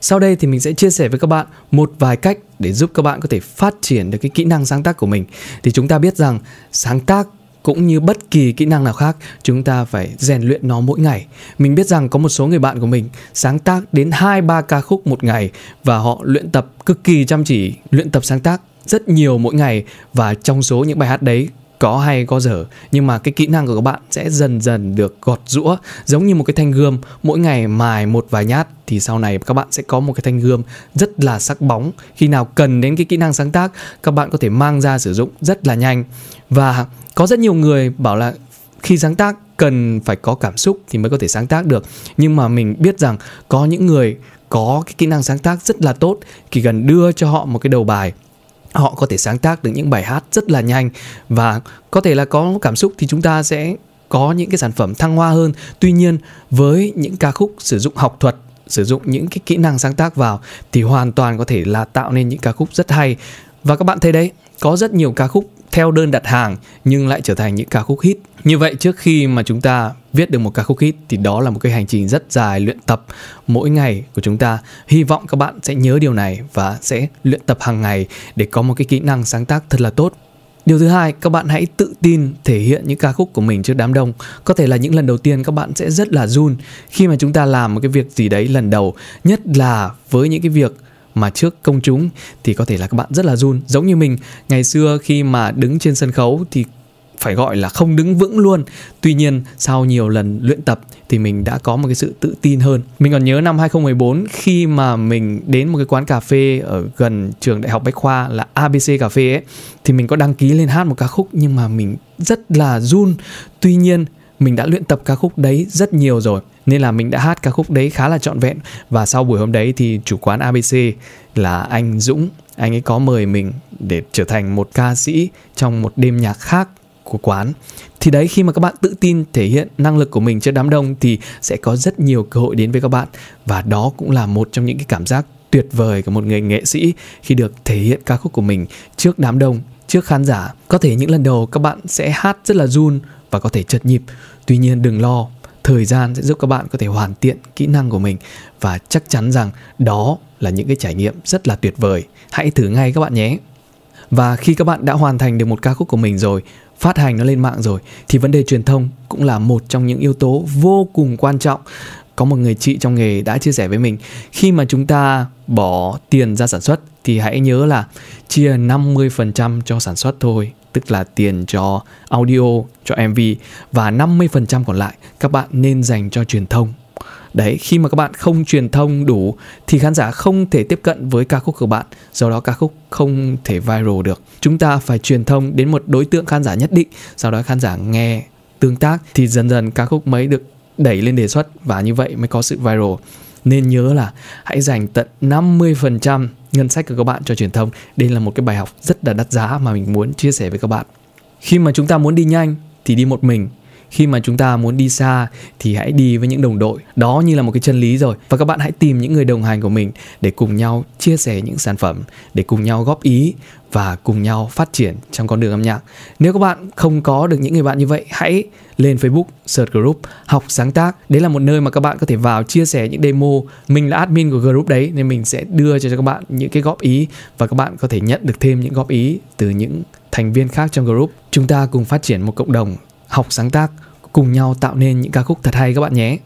Sau đây thì mình sẽ chia sẻ với các bạn một vài cách để giúp các bạn có thể phát triển được cái kỹ năng sáng tác của mình. Thì chúng ta biết rằng sáng tác cũng như bất kỳ kỹ năng nào khác, chúng ta phải rèn luyện nó mỗi ngày. Mình biết rằng có một số người bạn của mình sáng tác đến 2 3 ca khúc một ngày và họ luyện tập cực kỳ chăm chỉ, luyện tập sáng tác rất nhiều mỗi ngày và trong số những bài hát đấy có hay có dở nhưng mà cái kỹ năng của các bạn sẽ dần dần được gọt rũa giống như một cái thanh gươm mỗi ngày mài một vài nhát thì sau này các bạn sẽ có một cái thanh gươm rất là sắc bóng khi nào cần đến cái kỹ năng sáng tác các bạn có thể mang ra sử dụng rất là nhanh và có rất nhiều người bảo là khi sáng tác cần phải có cảm xúc thì mới có thể sáng tác được nhưng mà mình biết rằng có những người có cái kỹ năng sáng tác rất là tốt chỉ cần đưa cho họ một cái đầu bài họ có thể sáng tác được những bài hát rất là nhanh và có thể là có cảm xúc thì chúng ta sẽ có những cái sản phẩm thăng hoa hơn tuy nhiên với những ca khúc sử dụng học thuật sử dụng những cái kỹ năng sáng tác vào thì hoàn toàn có thể là tạo nên những ca khúc rất hay và các bạn thấy đấy, có rất nhiều ca khúc theo đơn đặt hàng nhưng lại trở thành những ca khúc hit. Như vậy trước khi mà chúng ta viết được một ca khúc hit thì đó là một cái hành trình rất dài luyện tập mỗi ngày của chúng ta. Hy vọng các bạn sẽ nhớ điều này và sẽ luyện tập hàng ngày để có một cái kỹ năng sáng tác thật là tốt. Điều thứ hai, các bạn hãy tự tin thể hiện những ca khúc của mình trước đám đông. Có thể là những lần đầu tiên các bạn sẽ rất là run khi mà chúng ta làm một cái việc gì đấy lần đầu, nhất là với những cái việc mà trước công chúng thì có thể là các bạn rất là run giống như mình ngày xưa khi mà đứng trên sân khấu thì phải gọi là không đứng vững luôn. Tuy nhiên, sau nhiều lần luyện tập thì mình đã có một cái sự tự tin hơn. Mình còn nhớ năm 2014 khi mà mình đến một cái quán cà phê ở gần trường đại học Bách Khoa là ABC Cà Phê ấy thì mình có đăng ký lên hát một ca khúc nhưng mà mình rất là run. Tuy nhiên, mình đã luyện tập ca khúc đấy rất nhiều rồi nên là mình đã hát ca khúc đấy khá là trọn vẹn và sau buổi hôm đấy thì chủ quán ABC là anh Dũng anh ấy có mời mình để trở thành một ca sĩ trong một đêm nhạc khác của quán thì đấy khi mà các bạn tự tin thể hiện năng lực của mình trước đám đông thì sẽ có rất nhiều cơ hội đến với các bạn và đó cũng là một trong những cái cảm giác tuyệt vời của một người nghệ sĩ khi được thể hiện ca khúc của mình trước đám đông trước khán giả có thể những lần đầu các bạn sẽ hát rất là run và có thể chật nhịp. Tuy nhiên đừng lo, thời gian sẽ giúp các bạn có thể hoàn thiện kỹ năng của mình và chắc chắn rằng đó là những cái trải nghiệm rất là tuyệt vời. Hãy thử ngay các bạn nhé. Và khi các bạn đã hoàn thành được một ca khúc của mình rồi, phát hành nó lên mạng rồi thì vấn đề truyền thông cũng là một trong những yếu tố vô cùng quan trọng. Có một người chị trong nghề đã chia sẻ với mình, khi mà chúng ta bỏ tiền ra sản xuất thì hãy nhớ là chia 50% cho sản xuất thôi tức là tiền cho audio, cho MV và 50% còn lại các bạn nên dành cho truyền thông. Đấy, khi mà các bạn không truyền thông đủ thì khán giả không thể tiếp cận với ca khúc của bạn, do đó ca khúc không thể viral được. Chúng ta phải truyền thông đến một đối tượng khán giả nhất định, sau đó khán giả nghe tương tác thì dần dần ca khúc mới được đẩy lên đề xuất và như vậy mới có sự viral. Nên nhớ là hãy dành tận 50% ngân sách của các bạn cho truyền thông đây là một cái bài học rất là đắt giá mà mình muốn chia sẻ với các bạn khi mà chúng ta muốn đi nhanh thì đi một mình khi mà chúng ta muốn đi xa thì hãy đi với những đồng đội đó như là một cái chân lý rồi và các bạn hãy tìm những người đồng hành của mình để cùng nhau chia sẻ những sản phẩm để cùng nhau góp ý và cùng nhau phát triển trong con đường âm nhạc nếu các bạn không có được những người bạn như vậy hãy lên Facebook search group học sáng tác đấy là một nơi mà các bạn có thể vào chia sẻ những demo mình là admin của group đấy nên mình sẽ đưa cho các bạn những cái góp ý và các bạn có thể nhận được thêm những góp ý từ những thành viên khác trong group chúng ta cùng phát triển một cộng đồng học sáng tác cùng nhau tạo nên những ca khúc thật hay các bạn nhé